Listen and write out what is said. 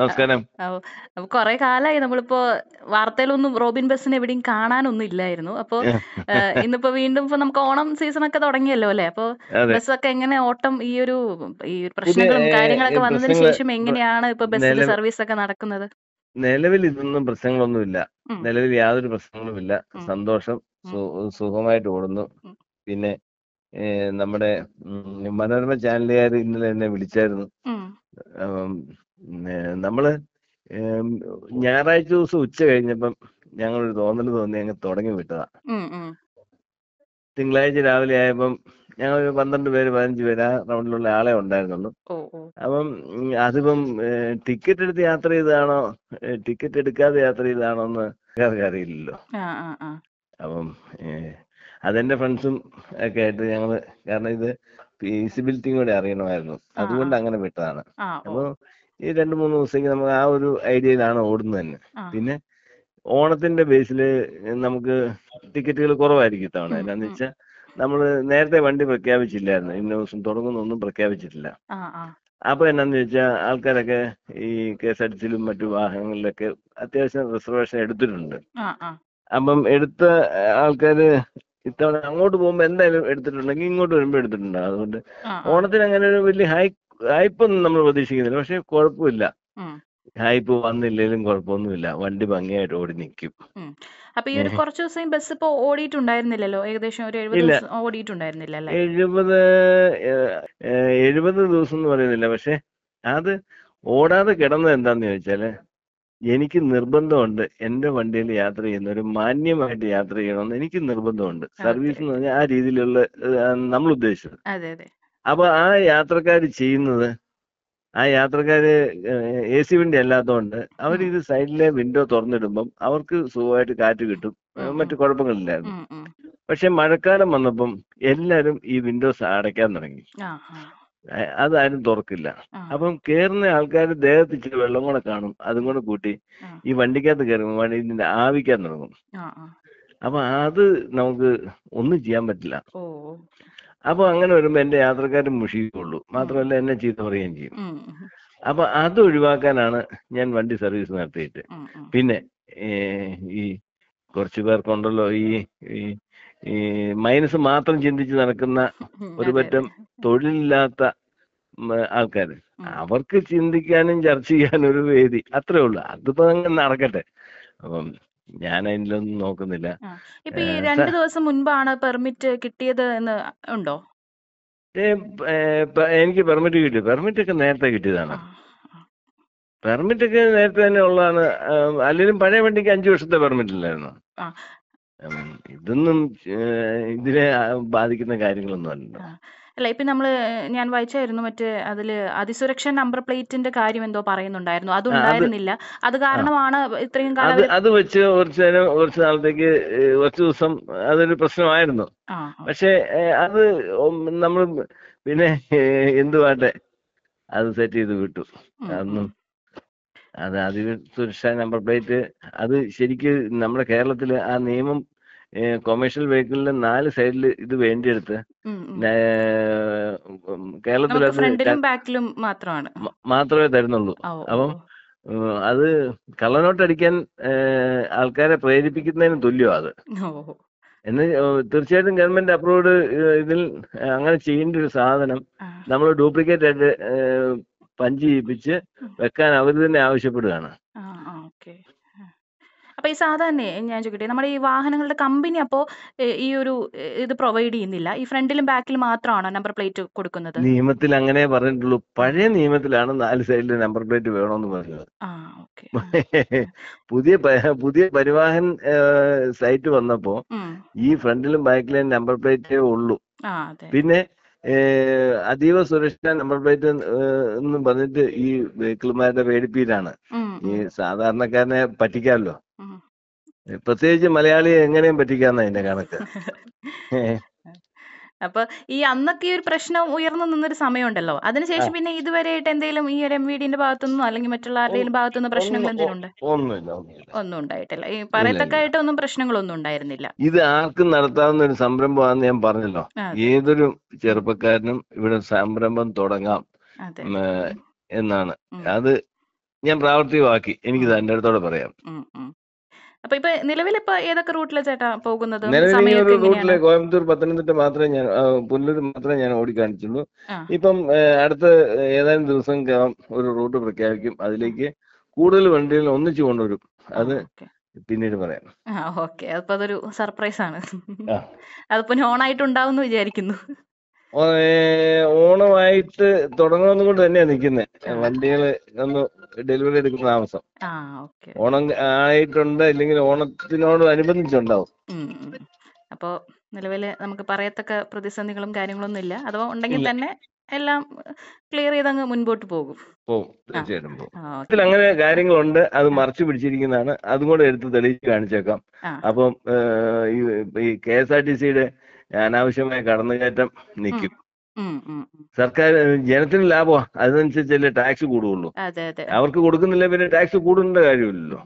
നമസ്കാരം. അപ്പൊ കൊറേ കാലായി നമ്മളിപ്പോ വാർത്തയിലൊന്നും റോബിൻ ബെസിനെ എവിടെയും കാണാനൊന്നും ഇല്ലായിരുന്നു. അപ്പൊ ഇന്നിപ്പോ വീണ്ടും ഇപ്പൊ നമുക്ക് ഓണം ഒക്കെ തുടങ്ങിയല്ലോ ല്ലെ? അപ്പൊ ബസ്സൊക്കെ എങ്ങനെ ഓട്ടം ഈ ഒരു ഈ പ്രശ്നങ്ങളും കാര്യങ്ങളൊക്കെ വന്നതിന് ശേഷം എങ്ങനെയാണ് ഇപ്പൊ സർവീസ് ഒക്കെ നടക്കുന്നത്? നിലവിൽ ഇതൊന്നും പ്രശ്നങ്ങളൊന്നുമില്ല. നിലവിൽ യാതൊരു പ്രശ്നങ്ങളുമില്ല. സന്തോഷം. സുഖമായിട്ട് ഓടുന്നു. പിന്നെ നമ്മുടെ മനോരമ ചാനലുകാർ ഇന്നലെ എന്നെ വിളിച്ചായിരുന്നു. നമ്മള് ഞായറാഴ്ച ദിവസം ഉച്ച കഴിഞ്ഞപ്പം ഞങ്ങളൊരു തോന്നൽ തോന്നി അങ്ങ് തുടങ്ങി വിട്ടതാ തിങ്കളാഴ്ച രാവിലെ ആയപ്പം ഞങ്ങൾ ഒരു പന്ത്രണ്ട് പേര് പതിനഞ്ച് പേര് ആ റൗണ്ടിലുള്ള ആളെ ഉണ്ടായിരുന്നുള്ളൂ അപ്പം അതിപ്പം ടിക്കറ്റ് എടുത്ത് യാത്ര ചെയ്താണോ ടിക്കറ്റ് എടുക്കാതെ യാത്ര ചെയ്താണോ എന്ന് അറിയില്ലല്ലോ അപ്പം അതെന്റെ ഫ്രണ്ട്സും ഒക്കെ ആയിട്ട് ഞങ്ങള് കാരണം ഇത് ഫീസിബിലിറ്റിയും കൂടെ അറിയണമായിരുന്നു അതുകൊണ്ട് അങ്ങനെ വിട്ടതാണ് അപ്പൊ ഈ രണ്ട് മൂന്ന് ദിവസത്തേക്ക് നമുക്ക് ആ ഒരു ഐഡിയയിലാണ് ഓടുന്നത് തന്നെ പിന്നെ ഓണത്തിന്റെ ബേസിൽ നമുക്ക് ടിക്കറ്റുകൾ കുറവായിരിക്കും ഇത്തവണ എന്താണെന്ന് വെച്ചാൽ നമ്മൾ നേരത്തെ വണ്ടി പ്രഖ്യാപിച്ചില്ലായിരുന്നു ഇന്ന ദിവസം തുടങ്ങുന്നൊന്നും പ്രഖ്യാപിച്ചിട്ടില്ല അപ്പൊ എന്നാന്ന് ചോദിച്ചാൽ ആൾക്കാരൊക്കെ ഈ കെ എസ് ആർ ടി സിയിലും മറ്റു വാഹനങ്ങളിലൊക്കെ അത്യാവശ്യം റിസർവേഷൻ എടുത്തിട്ടുണ്ട് അപ്പം എടുത്ത ആൾക്കാര് ഇത്തവണ അങ്ങോട്ട് പോകുമ്പോ എന്തായാലും എടുത്തിട്ടുണ്ടെങ്കിൽ ഇങ്ങോട്ട് വരുമ്പോൾ എടുത്തിട്ടുണ്ട് അതുകൊണ്ട് ഓണത്തിന് അങ്ങനെ ഒരു വലിയ ഹൈക്ക് ഹൈപ്പൊന്നും നമ്മൾ പ്രതീക്ഷിക്കുന്നില്ല പക്ഷെ കുഴപ്പമില്ല ഹൈപ്പ് വന്നില്ലെങ്കിലും കുഴപ്പമൊന്നുമില്ല വണ്ടി ഭംഗിയായിട്ട് ഓടി നിൽക്കും അപ്പൊ ഈ ഒരു കുറച്ച് ദിവസം ബസ് ഇപ്പൊ ഓടിയിട്ടുണ്ടായിരുന്നില്ലല്ലോ ഏകദേശം ഒരു എഴുപത് ദിവസം ഓടിയിട്ടുണ്ടായിരുന്നില്ല എഴുപത് എഴുപത് ദിവസം എന്ന് പറയുന്നില്ല പക്ഷെ അത് ഓടാതെ കിടന്നത് എന്താന്ന് ചോദിച്ചാല് എനിക്ക് നിർബന്ധമുണ്ട് എന്റെ വണ്ടിയിൽ യാത്ര ചെയ്യുന്ന ഒരു മാന്യമായിട്ട് യാത്ര ചെയ്യണമെന്ന് എനിക്ക് നിർബന്ധമുണ്ട് സർവീസ് എന്ന് പറഞ്ഞാൽ ആ രീതിയിലുള്ള നമ്മൾ ഉദ്ദേശിച്ചത് അപ്പൊ ആ യാത്രക്കാർ ചെയ്യുന്നത് ആ യാത്രക്കാര് എ സി വണ്ടി അല്ലാത്തതുകൊണ്ട് അവരിത് സൈഡിലെ വിൻഡോ തുറന്നിടുമ്പം അവർക്ക് സുഖമായിട്ട് കാറ്റ് കിട്ടും മറ്റു കുഴപ്പങ്ങളില്ലായിരുന്നു പക്ഷെ മഴക്കാലം വന്നപ്പം എല്ലാരും ഈ വിൻഡോസ് അടയ്ക്കാൻ തുടങ്ങി അതാരും തുറക്കില്ല അപ്പം കേറുന്ന ആൾക്കാർ ദേഹത്ത് ഇച്ചിരി വെള്ളം കൂടെ കാണും അതും കൂടെ കൂട്ടി ഈ വണ്ടിക്കകത്ത് കയറുമ്പോൾ വണ്ടിന്റെ ആവിക്കാൻ തുടങ്ങും അപ്പൊ അത് നമുക്ക് ഒന്നും ചെയ്യാൻ പറ്റില്ല അപ്പൊ അങ്ങനെ വരുമ്പോ എന്റെ യാത്രക്കാരും മുഷിയുള്ളൂ മാത്രമല്ല എന്നെ ചീത്ത പറയുകയും ചെയ്യും അപ്പൊ അത് ഒഴിവാക്കാനാണ് ഞാൻ വണ്ടി സർവീസ് നടത്തിയിട്ട് പിന്നെ ഈ കുറച്ചു പേർക്കുണ്ടല്ലോ ഈ ഈ മൈനസ് മാത്രം ചിന്തിച്ച് നടക്കുന്ന ഒരു പറ്റം തൊഴിലില്ലാത്ത ആൾക്കാർ അവർക്ക് ചിന്തിക്കാനും ചർച്ച ചെയ്യാനും ഒരു വേദി അത്രേ ഉള്ളൂ അതിപ്പോ അങ്ങനെ നടക്കട്ടെ അപ്പം ഞാൻ അതിലൊന്നും നോക്കുന്നില്ല. ഇപ്പൊ ഈ ഏഹ് 2 ദിവസം മുൻപാണ് പെർമിറ്റ് കിട്ടിയത് എന്ന് ഉണ്ടോ? എനിക്ക് പെർമിറ്റ് കിട്ടി. പെർമിറ്റ് ഒക്കെ നേരത്തെ കിട്ടിയതാണ്. പെർമിറ്റ് ഒക്കെ നേരത്തെ തന്നെ ഉള്ളതാണ്. അല്ലെങ്കിലും പഴയ വണ്ടിക്ക് 5 വർഷത്തെ പെർമിറ്റ് ഇല്ലായിരുന്നു ഇതൊന്നും ഇതിനെ ബാധിക്കുന്ന കാര്യങ്ങളൊന്നും അല്ലല്ലോ. അല്ല ഇപ്പം നമ്മൾ ഞാൻ വായിച്ചായിരുന്നു മറ്റേ അതില് അതിസുരക്ഷ നമ്പർ പ്ലേറ്റിന്റെ കാര്യം എന്തോ പറയുന്നുണ്ടായിരുന്നു. അതുണ്ടായിരുന്നില്ല അത് കാരണമാണ് ഇത്രയും കാലം അത് വെച്ച് കുറച്ച് നേരം കുറച്ച് നാളത്തേക്ക് കുറച്ച് ദിവസം അതൊരു പ്രശ്നമായിരുന്നു. ആ പക്ഷേ അത് നമ്മൾ പിന്നെ എന്തുവാട്ടെ അത് സെറ്റ് ചെയ്ത് വിട്ടു. ഉം അതൊന്നും അത് അതിൽ സുരക്ഷാ നമ്പർ പ്ലേറ്റ് അത് ശരിക്കും നമ്മുടെ കേരളത്തിൽ ആ നിയമം കൊമേഴ്ഷ്യൽ വെഹിക്കിളിന് നാല് സൈഡിൽ ഇത് വേണ്ടിയെടുത്ത് കേരളത്തിൽ ബാക്കിലും മാത്രമാണ് മാത്രമേ തരുന്നുള്ളൂ അപ്പം അത് കള്ളനോട്ടടിക്കാൻ ആൾക്കാരെ പ്രേരിപ്പിക്കുന്നതിന് തുല്യമാണ് അത് എന്ന് തീർച്ചയായിട്ടും ഗവൺമെന്റ് അപ്രൂവ്ഡ് ഇതിൽ അങ്ങനെ ചെയ്യേണ്ട ഒരു സാധനം നമ്മൾ ഡ്യൂപ്ലിക്കേറ്റ് ആയിട്ട് പഞ്ച് ചെയ്യിപ്പിച്ച് വെക്കാൻ അവർ തന്നെ ആവശ്യപ്പെടുകയാണ് അപ്പോൾ ഈ സാധാരണ ഞാൻ ചോദിക്കട്ടെ നമ്മുടെ ഈ വാഹനങ്ങളുടെ കമ്പനി അപ്പോ ഈ ഒരു ഇത് പ്രൊവൈഡ് ചെയ്യുന്നില്ല ഈ ഫ്രണ്ടിലും ബാക്കിലും മാത്രമാണോ നമ്പർ പ്ലേറ്റ് കൊടുക്കുന്നത് നിയമത്തിൽ അങ്ങനെ പറഞ്ഞിട്ടുള്ളൂ പഴയ നിയമത്തിലാണ് നാല് സൈഡിൽ നമ്പർ പ്ലേറ്റ് വേണമെന്ന് പറഞ്ഞത് പുതിയ പുതിയ പരിവാഹൻ സൈറ്റ് വന്നപ്പോ ഈ ഫ്രണ്ടിലും ബാക്കിലും നമ്പർ പ്ലേറ്റേ ഉള്ളൂ പിന്നെ അതീവ സുരക്ഷ നമ്പർ പ്ലേറ്റ് എന്ന് പറഞ്ഞിട്ട് ഈ വെഹിക്കിൾമാരുടെ പേടിപ്പീരാണ് ഈ സാധാരണക്കാരനെ പറ്റിക്കാമല്ലോ പ്രത്യേകിച്ച് മലയാളിയെ എങ്ങനെയും പറ്റിക്കാന്ന എന്റെ കണക്ക് അപ്പൊ ഈ അന്നൊക്കെ ഈ ഒരു പ്രശ്നം ഉയർന്നു നിന്നൊരു സമയമുണ്ടല്ലോ അതിനുശേഷം പിന്നെ ആയിട്ട് എന്തെങ്കിലും ഈ ഒരു എം വി ഡിന്റെ ഭാഗത്തുനിന്നോ അല്ലെങ്കിൽ മറ്റുള്ള ആരുടെയും ഭാഗത്തുനിന്ന് പ്രശ്നങ്ങൾ എന്തെങ്കിലും ഉണ്ട് ഒന്നും ഉണ്ടായിട്ടില്ല ഈ പറയത്തക്കായിട്ട് ഒന്നും പ്രശ്നങ്ങളൊന്നും ഉണ്ടായിരുന്നില്ല ഇത് ആർക്കും നടത്താവുന്ന ഒരു സംരംഭമാണെന്ന് ഞാൻ പറഞ്ഞല്ലോ ഏതൊരു ചെറുപ്പക്കാരനും ഇവിടെ സംരംഭം തുടങ്ങാം എന്നാണ് അത് ഞാൻ പ്രാവർത്തികമാക്കി എനിക്ക് എന്റെ അടുത്തോടെ പറയാം അപ്പൊ ഇപ്പൊ നിലവിൽ ഏതൊക്കെ റൂട്ടിലാണ് ചേട്ടാ പോകുന്നത് നിലവിൽ റൂട്ടില് കോയമ്പത്തൂർ പത്തനംതിട്ട മാത്രമേ ഞാൻ പുല്ലൂർ മാത്രമേ ഞാൻ ഓടി ഇപ്പം അടുത്ത ഏതാനും ദിവസം ഒരു റൂട്ട് പ്രഖ്യാപിക്കും അതിലേക്ക് കൂടുതൽ വണ്ടികൾ ഒന്നിച്ചു കൊണ്ടുവരും അത് പിന്നീട് പറയാം ഓക്കെ അപ്പൊ അതൊരു സർപ്രൈസ് ആണ് അതിപ്പോ നോൺ ആയിട്ട് ഉണ്ടാവും വിചാരിക്കുന്നു ഓണമായിട്ട് തുടങ്ങുന്നത് കൊണ്ട് തന്നെയാ നിക്കുന്നത് വണ്ടികള് ഒന്ന് ഡെലിവറി എടുക്കുന്ന താമസം ഓണം ആയിട്ടുണ്ട് ഇല്ലെങ്കിൽ ഓണത്തിനോട് അനുബന്ധിച്ചുണ്ടാവും അപ്പോ നിലവില് നമുക്ക് പറയത്തക്ക പ്രതിസന്ധികളും ഒന്നും ഇല്ല അഥവാ ഉണ്ടെങ്കിൽ തന്നെ എല്ലാം ക്ലിയർ ചെയ്ത് അങ്ങ് മുൻപോട്ട് പോകും പോകും തീർച്ചയായിട്ടും അങ്ങനെ കാര്യങ്ങളുണ്ട് അത് മറച്ചു പിടിച്ചിരിക്കുന്നതാണ് അതും കൂടെ എടുത്ത് തെളിയിച്ച് കാണിച്ചേക്കാം അപ്പം ഈ കെ എസ് ആർ ടി സിയുടെ അനാവശ്യമായ കടന്നുകയറ്റം നിൽക്കും സർക്കാർ ജനത്തിന് ലാഭമാ അതിനനുസരിച്ചല്ലേ ടാക്സ് കൂടുള്ളൂ അവർക്ക് കൊടുക്കുന്നില്ല പിന്നെ ടാക്സ് കൂടേണ്ട കാര്യമില്ലല്ലോ